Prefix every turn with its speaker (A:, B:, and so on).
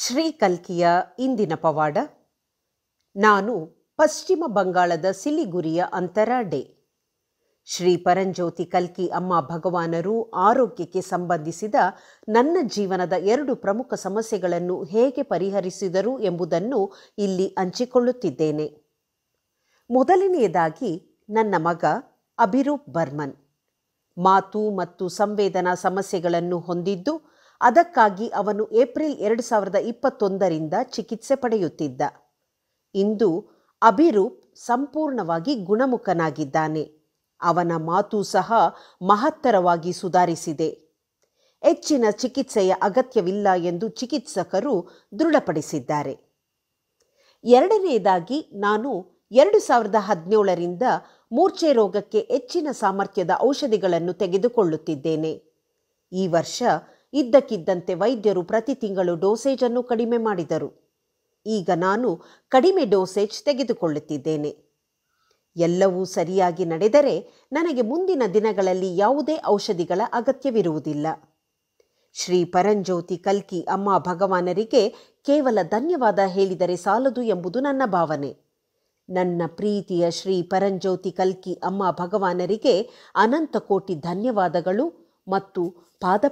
A: ಶ್ರೀ ಕಲ್ಕಿಯ ಇಂದಿನ ಪವಾಡ ನಾನು ಪಶ್ಚಿಮ ಬಂಗಾಳದ ಸಿಲಿಗುರಿಯ ಅಂತರ ಡೇ ಶ್ರೀ ಪರಂಜ್ಯೋತಿ ಕಲ್ಕಿ ಅಮ್ಮ ಭಗವಾನರು ಆರೋಗ್ಯಕ್ಕೆ ಸಂಬಂಧಿಸಿದ ನನ್ನ ಜೀವನದ ಎರಡು ಪ್ರಮುಖ ಸಮಸ್ಯೆಗಳನ್ನು ಹೇಗೆ ಪರಿಹರಿಸಿದರು ಎಂಬುದನ್ನು ಇಲ್ಲಿ ಹಂಚಿಕೊಳ್ಳುತ್ತಿದ್ದೇನೆ ಮೊದಲನೆಯದಾಗಿ ನನ್ನ ಮಗ ಅಭಿರೂಪ್ ಬರ್ಮನ್ ಮಾತು ಮತ್ತು ಸಂವೇದನಾ ಸಮಸ್ಯೆಗಳನ್ನು ಹೊಂದಿದ್ದು ಅದಕ್ಕಾಗಿ ಅವನು ಏಪ್ರಿಲ್ ಎರಡು ಸಾವಿರದ ಇಪ್ಪತ್ತೊಂದರಿಂದ ಚಿಕಿತ್ಸೆ ಪಡೆಯುತ್ತಿದ್ದ ಇಂದು ಅಭಿರೂಪ್ ಸಂಪೂರ್ಣವಾಗಿ ಗುಣಮುಖನಾಗಿದ್ದಾನೆ ಅವನ ಮಾತು ಸಹ ಮಹತ್ತರವಾಗಿ ಸುಧಾರಿಸಿದೆ ಹೆಚ್ಚಿನ ಚಿಕಿತ್ಸೆಯ ಅಗತ್ಯವಿಲ್ಲ ಎಂದು ಚಿಕಿತ್ಸಕರು ದೃಢಪಡಿಸಿದ್ದಾರೆ ಎರಡನೆಯದಾಗಿ ನಾನು ಎರಡು ಸಾವಿರದ ಹದಿನೇಳರಿಂದ ಮೂರ್ಛೆ ರೋಗಕ್ಕೆ ಹೆಚ್ಚಿನ ಸಾಮರ್ಥ್ಯದ ಔಷಧಿಗಳನ್ನು ತೆಗೆದುಕೊಳ್ಳುತ್ತಿದ್ದೇನೆ ಈ ವರ್ಷ ಇದ್ದಕ್ಕಿದ್ದಂತೆ ವೈದ್ಯರು ಪ್ರತಿ ತಿಂಗಳು ಡೋಸೇಜ್ ಅನ್ನು ಕಡಿಮೆ ಮಾಡಿದರು ಈಗ ನಾನು ಕಡಿಮೆ ಡೋಸೇಜ್ ತೆಗೆದುಕೊಳ್ಳುತ್ತಿದ್ದೇನೆ ಎಲ್ಲವೂ ಸರಿಯಾಗಿ ನಡೆದರೆ ನನಗೆ ಮುಂದಿನ ದಿನಗಳಲ್ಲಿ ಯಾವುದೇ ಔಷಧಿಗಳ ಅಗತ್ಯವಿರುವುದಿಲ್ಲ ಶ್ರೀ ಪರಂಜ್ಯೋತಿ ಕಲ್ಕಿ ಅಮ್ಮ ಭಗವಾನರಿಗೆ ಕೇವಲ ಧನ್ಯವಾದ ಹೇಳಿದರೆ ಸಾಲದು ಎಂಬುದು ನನ್ನ ಭಾವನೆ ನನ್ನ ಪ್ರೀತಿಯ ಶ್ರೀ ಪರಂಜ್ಯೋತಿ ಕಲ್ಕಿ ಅಮ್ಮ ಭಗವಾನರಿಗೆ ಅನಂತ ಕೋಟಿ ಧನ್ಯವಾದಗಳು ಮತ್ತು ಪಾದ